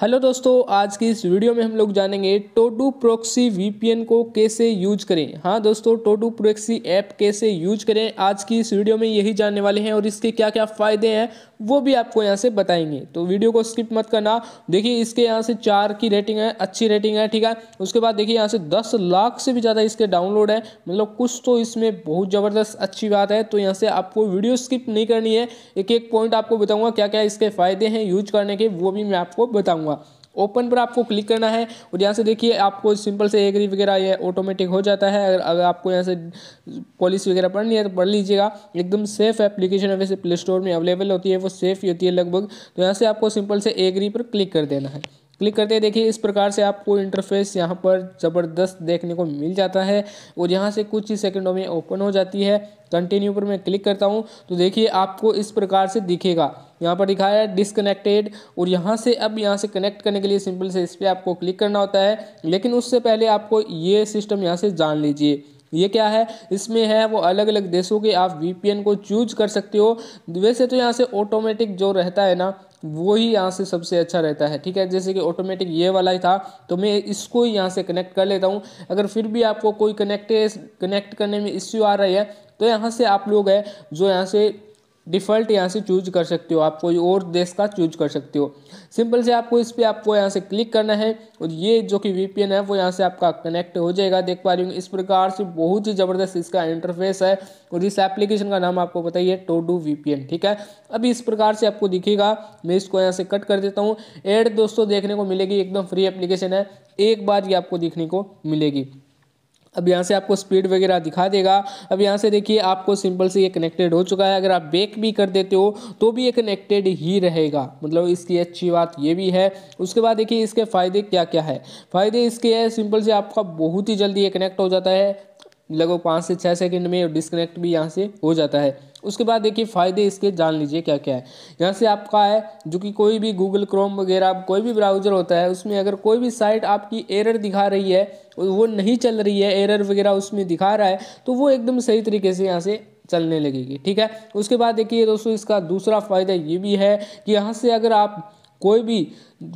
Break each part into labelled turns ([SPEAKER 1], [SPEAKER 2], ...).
[SPEAKER 1] hello दोस्तों आज की इस वीडियो में हम लोग जानेंगे टोटू प्रोक्सी वीपीएन को कैसे यूज करें हाँ दोस्तों टोटू प्रोक्सी ऐप कैसे यूज करें आज की इस वीडियो में यही जानने वाले हैं और इसके क्या क्या फ़ायदे हैं वो भी आपको यहाँ से बताएंगे तो वीडियो को स्किप मत करना देखिए इसके यहाँ से चार की रेटिंग है अच्छी रेटिंग है ठीक है उसके बाद देखिए यहाँ से दस लाख से भी ज़्यादा इसके डाउनलोड है मतलब कुछ तो इसमें बहुत ज़बरदस्त अच्छी बात है तो यहाँ से आपको वीडियो स्किप नहीं करनी है एक एक पॉइंट आपको बताऊँगा क्या क्या इसके फ़ायदे हैं यूज करने के वो भी मैं आपको बताऊँगा बताऊँगा ओपन पर आपको क्लिक करना है और यहाँ से देखिए आपको सिंपल से एग्री वगैरह ये ऑटोमेटिक हो जाता है अगर अगर आपको यहाँ से पॉलिसी वगैरह पढ़नी है तो पढ़ लीजिएगा एकदम सेफ एप्लीकेशन है वैसे प्ले स्टोर में अवेलेबल होती है वो सेफ ही होती है लगभग तो यहाँ से आपको सिंपल से एग्री पर क्लिक कर देना है क्लिक करते हैं देखिए इस प्रकार से आपको इंटरफेस यहाँ पर ज़बरदस्त देखने को मिल जाता है और यहाँ से कुछ ही सेकंडों में ओपन हो जाती है कंटिन्यू पर मैं क्लिक करता हूँ तो देखिए आपको इस प्रकार से दिखेगा यहाँ पर दिखाया है डिसकनेक्टेड और यहाँ से अब यहाँ से कनेक्ट करने के लिए सिंपल से इस पर आपको क्लिक करना होता है लेकिन उससे पहले आपको ये सिस्टम यहाँ से जान लीजिए ये क्या है इसमें है वो अलग अलग देशों के आप वी को चूज कर सकते हो वैसे तो यहाँ से ऑटोमेटिक जो रहता है ना वो ही यहाँ से सबसे अच्छा रहता है ठीक है जैसे कि ऑटोमेटिक ये वाला ही था तो मैं इसको ही यहाँ से कनेक्ट कर लेता हूँ अगर फिर भी आपको कोई कनेक्ट कनेक्ट करने में इश्यू आ रही है तो यहाँ से आप लोग है जो यहाँ से डिफ़ॉल्ट यहाँ से चूज कर सकते हो आप कोई और देश का चूज कर सकते हो सिंपल से आपको इस पर आपको यहाँ से क्लिक करना है और ये जो कि वी है वो यहाँ से आपका कनेक्ट हो जाएगा देख पा रही हूँ इस प्रकार से बहुत ही ज़बरदस्त इसका इंटरफेस है और इस एप्लीकेशन का नाम आपको बताइए टोडू वी ठीक है अभी इस प्रकार से आपको दिखेगा मैं इसको यहाँ से कट कर देता हूँ एड दोस्तों देखने को मिलेगी एकदम फ्री एप्लीकेशन है एक बार ये आपको देखने को मिलेगी अब यहाँ से आपको स्पीड वगैरह दिखा देगा अब यहाँ से देखिए आपको सिंपल से ये कनेक्टेड हो चुका है अगर आप बेक भी कर देते हो तो भी ये कनेक्टेड ही रहेगा मतलब इसकी अच्छी बात ये भी है उसके बाद देखिए इसके फ़ायदे क्या क्या है फ़ायदे इसके है सिंपल से आपका बहुत ही जल्दी ये कनेक्ट हो जाता है लगभग पाँच से छः सेकेंड में डिसकनेक्ट भी यहाँ से हो जाता है उसके बाद देखिए फ़ायदे इसके जान लीजिए क्या क्या है यहाँ से आपका है जो कि कोई भी गूगल क्रोम वगैरह कोई भी ब्राउज़र होता है उसमें अगर कोई भी साइट आपकी एरर दिखा रही है वो नहीं चल रही है एरर वगैरह उसमें दिखा रहा है तो वो एकदम सही तरीके से यहाँ से चलने लगेगी ठीक है उसके बाद देखिए दोस्तों इसका दूसरा फ़ायदा ये भी है कि यहाँ से अगर आप कोई भी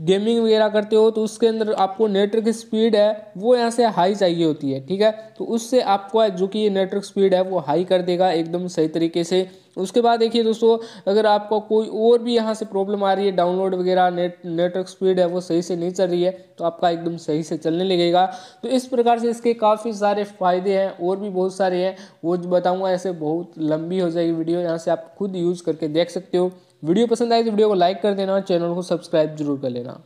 [SPEAKER 1] गेमिंग वगैरह करते हो तो उसके अंदर आपको नेटवर्क स्पीड है वो यहाँ से हाई चाहिए होती है ठीक है तो उससे आपको जो कि नेटवर्क स्पीड है वो हाई कर देगा एकदम सही तरीके से उसके बाद देखिए दोस्तों अगर आपको कोई और भी यहाँ से प्रॉब्लम आ रही है डाउनलोड वगैरह नेट नेटवर्क स्पीड है वो सही से नहीं चल रही है तो आपका एकदम सही से चलने लगेगा तो इस प्रकार से इसके काफ़ी सारे फ़ायदे हैं और भी बहुत सारे हैं वो बताऊँगा ऐसे बहुत लंबी हो जाएगी वीडियो यहाँ से आप खुद यूज़ करके देख सकते हो वीडियो पसंद आए तो वीडियो को लाइक कर देना और चैनल को सब्सक्राइब जरूर कर लेना